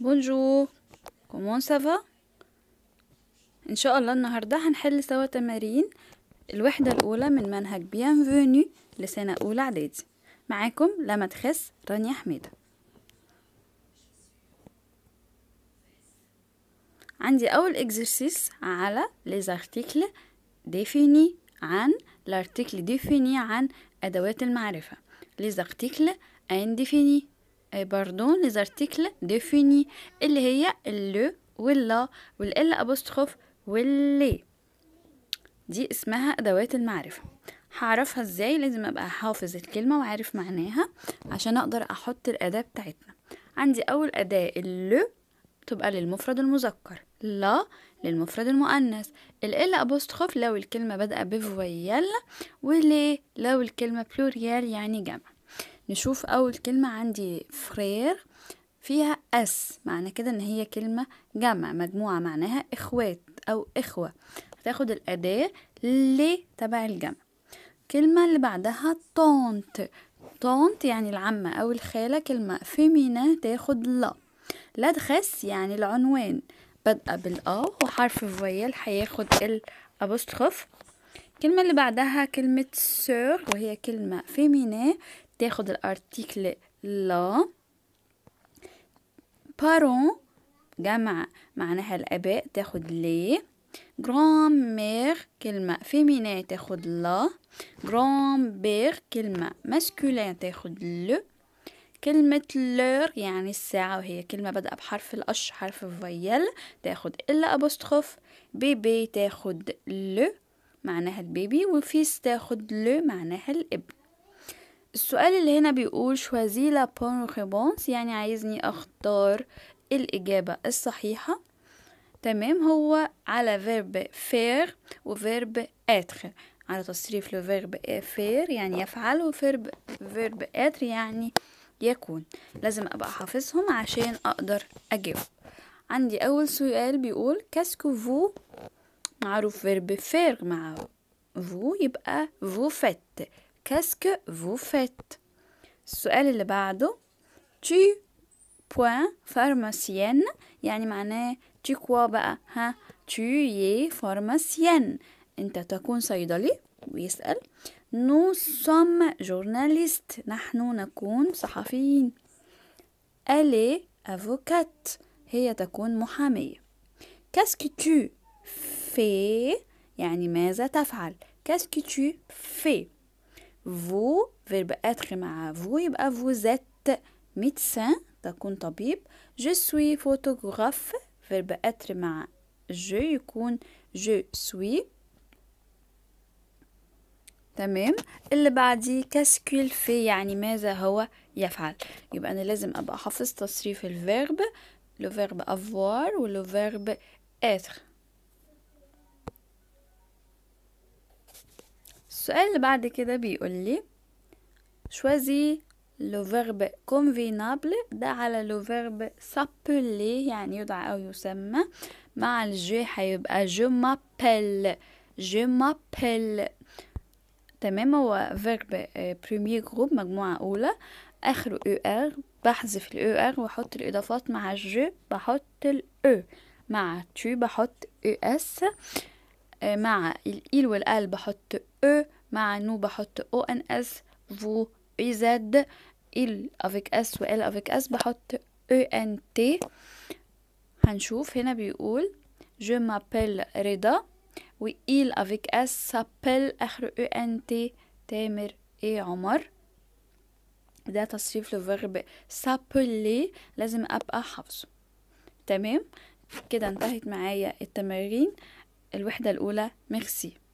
بونجور كومون سافا ان شاء الله النهارده هنحل سوا تمارين الوحده الاولى من منهج بيانفوني لسنه اولى اعدادي معاكم لما تخس رانيا حميده عندي اول اكزرسيس على ليزارتيكل ديفيني عن لارتيكل ديفيني عن ادوات المعرفه ليزارتيكل انديفيني باردون زارتيكل ديفيني اللي هي اللو واللا والال ابوستروف واللي دي اسمها ادوات المعرفه هعرفها ازاي لازم ابقى حافظ الكلمه وعارف معناها عشان اقدر احط الاداه بتاعتنا عندي اول اداه اللو تبقى للمفرد المذكر لا للمفرد المؤنث ال ابوستروف لو الكلمه بادئه بفويال ولي لو الكلمه بلوريال يعني جمع نشوف أول كلمة عندي فرير فيها أس معنى كده إن هي كلمة جمع مجموعة معناها إخوات أو إخوة هتاخد الأداة لي تبع الجمع الكلمة اللي بعدها تونت تونت يعني العمة أو الخالة كلمة فيمينا تاخد لا لا تخس يعني العنوان بدأ بالآ وحرف فويل هياخد الأبوستخف الكلمة اللي بعدها كلمة سور وهي كلمة فيمينا تاخد الارتيكل لا بارون جمع معناها الاباء تاخد لي جرام مير كلمة فيمينه تاخد لا جرام بير كلمة ماسكولين تاخد لو كلمة لور يعني الساعة وهي كلمة بدأ بحرف الأش حرف الفيل تاخد إلا أبوستخوف بيبي تاخد لو معناها البيبي وفيس تاخد لو معناها الابن السؤال اللي هنا بيقول لا بون يعني عايزني اختار الإجابة الصحيحة تمام هو على فيرب فير وفيرب اتر على تصريف لو فيرب فير يعني يفعل وفيرب فيرب اتر يعني يكون لازم ابقى حافظهم عشان اقدر اجاوب عندي اول سؤال بيقول كاسكو فو معروف فيرب فير مع فو يبقى فو فات Qu'est-ce que vous faites السؤال اللي بعده tu point pharmacienne يعني معناه tu quoi بقى ها tu es pharmacienne أنت تكون صيدلي ويسأل nous sommes journalistes نحن نكون صحفيين elle est avocate هي تكون محامية qu'est-ce que tu fais يعني ماذا تفعل qu'est-ce que tu fais فو فيرب اتر مع فو يبقى فو زت ميدسان تكون طبيب جو سوي فوتوغراف فيرب اتر مع جو يكون جو سوي تمام اللي بعدي كاسكيل في يعني ماذا هو يفعل يبقى انا لازم ابقى حافظ تصريف الفيرب لو فيرب افوار ولو فيرب اتر السؤال اللي بعد كده بيقول لي شوازي لو فيرب كونفينابل ده على لو فيرب سابلي يعني يدعى أو يسمى مع الجي هيبقى جو مابل جو مابل تمام هو فيرب بريمير جروب مجموعة أولى آخر او er، ار بحذف الاو ار er واحط الإضافات مع الجي بحط الاو e. مع تو بحط او اس آه، مع الايل والال بحط او e. مع نو بحط ONS اي زد e ال افيك اس و ال افيك اس بحط تي e هنشوف هنا بيقول je m'appelle رضا و ال افيك اس سابل آخر تي e تامر اي عمر ده تصريف لفرب s'appeler لازم أبقى حافظه تمام كده انتهت معايا التمارين الوحدة الأولى ميرسي